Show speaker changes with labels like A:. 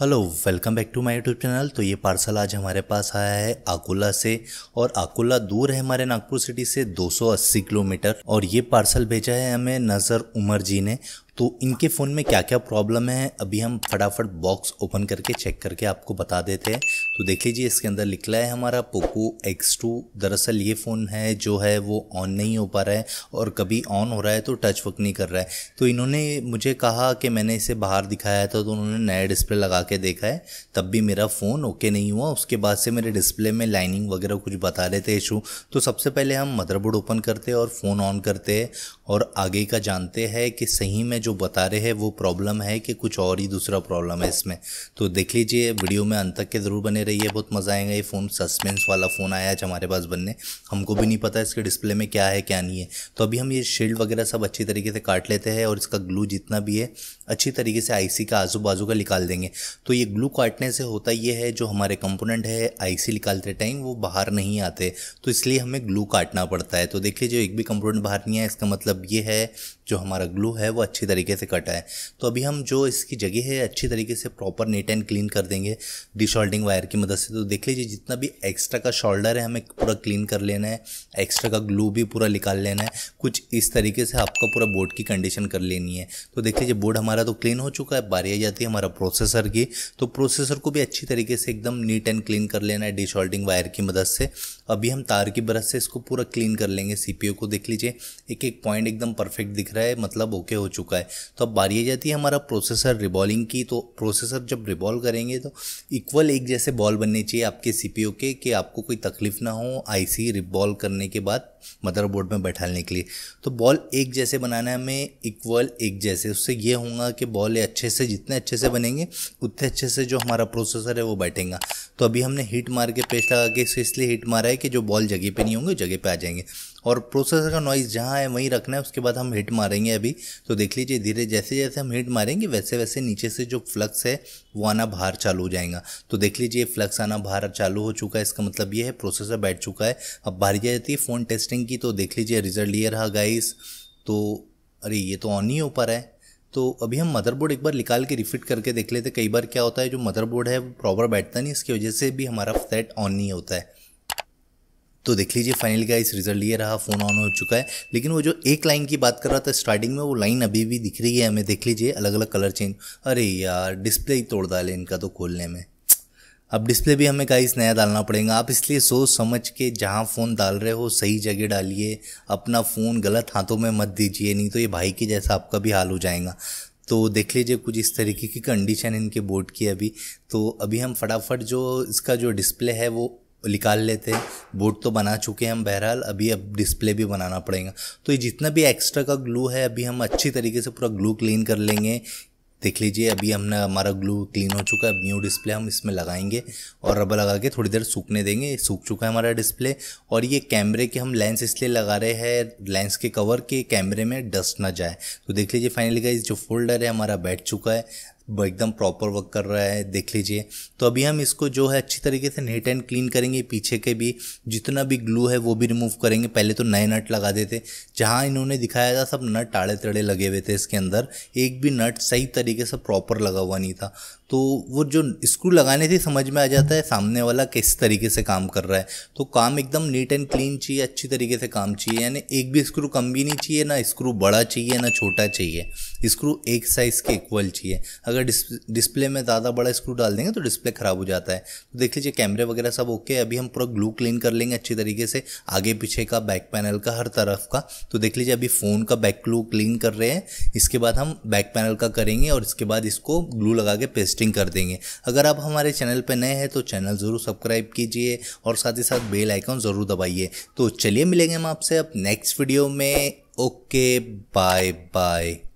A: hello welcome back to my YouTube channel तो ये parcel आज हमारे पास आया है आकुला से और आकुला दूर है हमारे नागपुर सिटी से 280 किलोमीटर और ये पार्सल भेजा है हमें नज़र उमर जी ने तो इनके फ़ोन में क्या क्या प्रॉब्लम है अभी हम फटाफट बॉक्स ओपन करके चेक करके आपको बता देते हैं तो देख लीजिए इसके अंदर निकला है हमारा पोको X2 दरअसल ये फ़ोन है जो है वो ऑन नहीं हो पा रहा है और कभी ऑन हो रहा है तो टच वर्क नहीं कर रहा है तो इन्होंने मुझे कहा कि मैंने इसे बाहर दिखाया था तो उन्होंने नया डिस्प्ले लगा के देखा है तब भी मेरा फ़ोन ओके नहीं हुआ उसके बाद से मेरे डिस्प्ले में लाइनिंग वगैरह कुछ बता रहे थे इशू तो सबसे पहले हम मदरबोर्ड ओपन करते और फ़ोन ऑन करते और आगे का जानते हैं कि सही में जो बता रहे हैं वो प्रॉब्लम है कि कुछ और ही दूसरा प्रॉब्लम है इसमें तो देख लीजिए वीडियो में अंत तक के ज़रूर बने रहिए बहुत मज़ा आएगा ये फ़ोन सस्पेंस वाला फ़ोन आया आज हमारे पास बनने हमको भी नहीं पता इसके डिस्प्ले में क्या है क्या नहीं है तो अभी हम ये शील्ड वगैरह सब अच्छी तरीके से काट लेते हैं और इसका ग्लू जितना भी है अच्छी तरीके से आई का आजू बाजू का निकाल देंगे तो ये ग्लू काटने से होता ये है जो हमारे कंपोनेंट है आई निकालते टाइम वो बाहर नहीं आते तो इसलिए हमें ग्लू काटना पड़ता है तो देखिए जो एक भी कंपोनेंट बाहर नहीं आया इसका मतलब ये है जो हमारा ग्लू है वो अच्छी तरीके से कटा है तो अभी हम जो इसकी जगह है अच्छी तरीके से प्रॉपर नीट एंड क्लीन कर देंगे डिशोल्डिंग वायर की मदद से तो देख लीजिए जितना भी एक्स्ट्रा का शोल्डर है हमें पूरा क्लीन कर लेना है एक्स्ट्रा का ग्लू भी पूरा निकाल लेना है कुछ इस तरीके से आपका पूरा बोर्ड की कंडीशन कर लेनी है तो देख लीजिए बोर्ड हमारा तो क्लीन हो चुका है बारी आ जाती है हमारा प्रोसेसर की तो प्रोसेसर को भी अच्छी तरीके से एकदम नीट एंड क्लीन कर लेना है डिशोल्डिंग वायर की मदद से अभी हम तार की ब्रश से इसको पूरा क्लीन कर लेंगे सीपीयू को देख लीजिए एक एक पॉइंट एकदम परफेक्ट दिख रहा है मतलब ओके हो चुका है है तो अब बारी आ जाती है हमारा प्रोसेसर रिबॉलिंग की तो प्रोसेसर जब रिबॉल करेंगे तो इक्वल एक जैसे बॉल बननी चाहिए आपके सी के कि आपको कोई तकलीफ ना हो आई सी करने के बाद मदरबोर्ड में बैठाने के लिए तो बॉल एक जैसे बनाना में इक्वल एक जैसे उससे ये होगा कि बॉल अच्छे से जितने अच्छे से बनेंगे उतने अच्छे से जो हमारा प्रोसेसर है वो बैठेगा तो अभी हमने हीट मार के पेस्ट लगा के इसे इसलिए हीट मारा है कि जो बॉल जगह पे नहीं होंगे जगह पे आ जाएंगे और प्रोसेसर का नॉइज़ जहाँ है वहीं रखना है उसके बाद हम हिट मारेंगे अभी तो देख लीजिए धीरे जैसे जैसे हम हिट मारेंगे वैसे वैसे नीचे से जो फ्लक्स है वो आना बाहर चालू हो जाएगा तो देख लीजिए फ्लक्स आना बाहर चालू हो चुका है इसका मतलब ये है प्रोसेसर बैठ चुका है अब बाहर जाती है फ़ोन टेस्टिंग टेस्टिंग की तो देख लीजिए रिजल्ट ये रहा गाइस तो अरे ये तो ऑन ही ऊपर है तो अभी हम मदरबोर्ड एक बार निकाल के रिफिट करके देख लेते कई बार क्या होता है जो मदरबोर्ड है वो प्रॉपर बैठता नहीं इसकी वजह से भी हमारा सेट ऑन नहीं होता है तो देख लीजिए फाइनल गाइस रिजल्ट ये रहा फ़ोन ऑन हो चुका है लेकिन वो जो एक लाइन की बात कर रहा था स्टार्टिंग में वो लाइन अभी भी दिख रही है हमें देख लीजिए अलग अलग कलर चेंज अरे यार डिस्प्ले ही तोड़ डाले इनका तो खोलने में अब डिस्प्ले भी हमें गाइस नया डालना पड़ेगा आप इसलिए सोच समझ के जहाँ फ़ोन डाल रहे हो सही जगह डालिए अपना फ़ोन गलत हाथों में मत दीजिए नहीं तो ये भाई के जैसा आपका भी हाल हो जाएगा तो देख लीजिए कुछ इस तरीके की कंडीशन इनके बोर्ड की अभी तो अभी हम फटाफट जो इसका जो डिस्प्ले है वो निकाल लेते हैं बोर्ड तो बना चुके हैं हम बहरहाल अभी अब डिस्प्ले भी बनाना पड़ेगा तो ये जितना भी एक्स्ट्रा का ग्लू है अभी हम अच्छी तरीके से पूरा ग्लू क्लीन कर लेंगे देख लीजिए अभी हमने हमारा ग्लू क्लीन हो चुका है न्यू डिस्प्ले हम इसमें लगाएंगे और रबर लगा के थोड़ी देर सूखने देंगे सूख चुका है हमारा डिस्प्ले और ये कैमरे के हम लेंस इसलिए लगा रहे हैं लेंस के कवर के कैमरे में डस्ट ना जाए तो देख लीजिए फाइनली का जो फोल्डर है हमारा बैठ चुका है एकदम प्रॉपर वर्क कर रहा है देख लीजिए तो अभी हम इसको जो है अच्छी तरीके से नेट एंड क्लीन करेंगे पीछे के भी जितना भी ग्लू है वो भी रिमूव करेंगे पहले तो नए नट लगा देते जहाँ इन्होंने दिखाया था सब नट टाड़े तड़े लगे हुए थे इसके अंदर एक भी नट सही तरीके से प्रॉपर लगा हुआ नहीं था तो वो जो स्क्रू लगाने से समझ में आ जाता है सामने वाला किस तरीके से काम कर रहा है तो काम एकदम नीट एंड क्लीन चाहिए अच्छी तरीके से काम चाहिए यानी एक भी स्क्रू कम भी नहीं चाहिए ना स्क्रू बड़ा चाहिए ना छोटा चाहिए स्क्रू एक साइज़ के इक्वल चाहिए अगर डिस, डिस्प्ले में ज़्यादा बड़ा स्क्रू डाल देंगे तो डिस्प्ले ख़राब हो जाता है तो देख लीजिए कैमरे वगैरह सब ओके अभी हम पूरा ग्लू क्लीन कर लेंगे अच्छी तरीके से आगे पीछे का बैक पैनल का हर तरफ का तो देख लीजिए अभी फ़ोन का बैक ग्लू क्लीन कर रहे हैं इसके बाद हम बैक पैनल का करेंगे और इसके बाद इसको ग्लू लगा के पेस्टिंग पोस्टिंग कर देंगे अगर आप हमारे चैनल पर नए हैं तो चैनल ज़रूर सब्सक्राइब कीजिए और साथ ही साथ बेल आइकन ज़रूर दबाइए तो चलिए मिलेंगे हम आपसे अब नेक्स्ट वीडियो में ओके बाय बाय